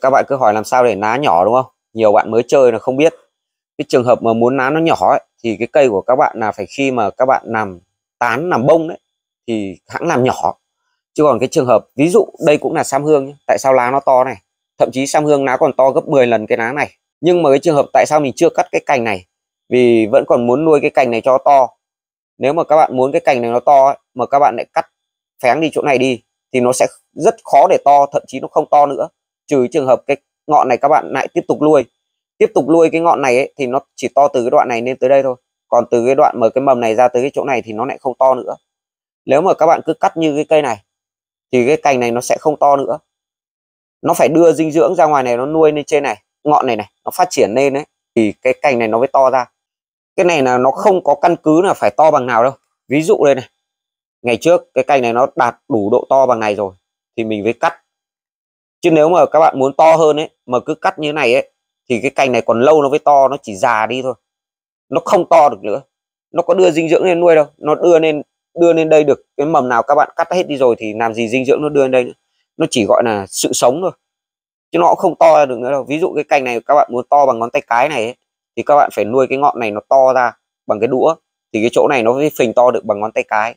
các bạn cứ hỏi làm sao để lá nhỏ đúng không nhiều bạn mới chơi là không biết cái trường hợp mà muốn lá nó nhỏ ấy, thì cái cây của các bạn là phải khi mà các bạn làm tán làm bông đấy thì hãng làm nhỏ chứ còn cái trường hợp ví dụ đây cũng là sam hương tại sao lá nó to này thậm chí sam hương lá còn to gấp 10 lần cái lá này nhưng mà cái trường hợp tại sao mình chưa cắt cái cành này vì vẫn còn muốn nuôi cái cành này cho to nếu mà các bạn muốn cái cành này nó to ấy, mà các bạn lại cắt phén đi chỗ này đi thì nó sẽ rất khó để to thậm chí nó không to nữa trừ trường hợp cái ngọn này các bạn lại tiếp tục nuôi tiếp tục nuôi cái ngọn này ấy, thì nó chỉ to từ cái đoạn này lên tới đây thôi còn từ cái đoạn mở cái mầm này ra tới cái chỗ này thì nó lại không to nữa nếu mà các bạn cứ cắt như cái cây này thì cái cành này nó sẽ không to nữa nó phải đưa dinh dưỡng ra ngoài này nó nuôi lên trên này ngọn này này nó phát triển lên đấy thì cái cành này nó mới to ra cái này là nó không có căn cứ là phải to bằng nào đâu ví dụ đây này ngày trước cái cành này nó đạt đủ độ to bằng này rồi thì mình mới cắt chứ nếu mà các bạn muốn to hơn ấy mà cứ cắt như thế này ấy thì cái cành này còn lâu nó mới to nó chỉ già đi thôi nó không to được nữa nó có đưa dinh dưỡng lên nuôi đâu nó đưa lên đưa lên đây được cái mầm nào các bạn cắt hết đi rồi thì làm gì dinh dưỡng nó đưa lên đây nữa. nó chỉ gọi là sự sống thôi chứ nó cũng không to được nữa đâu ví dụ cái cành này các bạn muốn to bằng ngón tay cái này ấy, thì các bạn phải nuôi cái ngọn này nó to ra bằng cái đũa thì cái chỗ này nó mới phình to được bằng ngón tay cái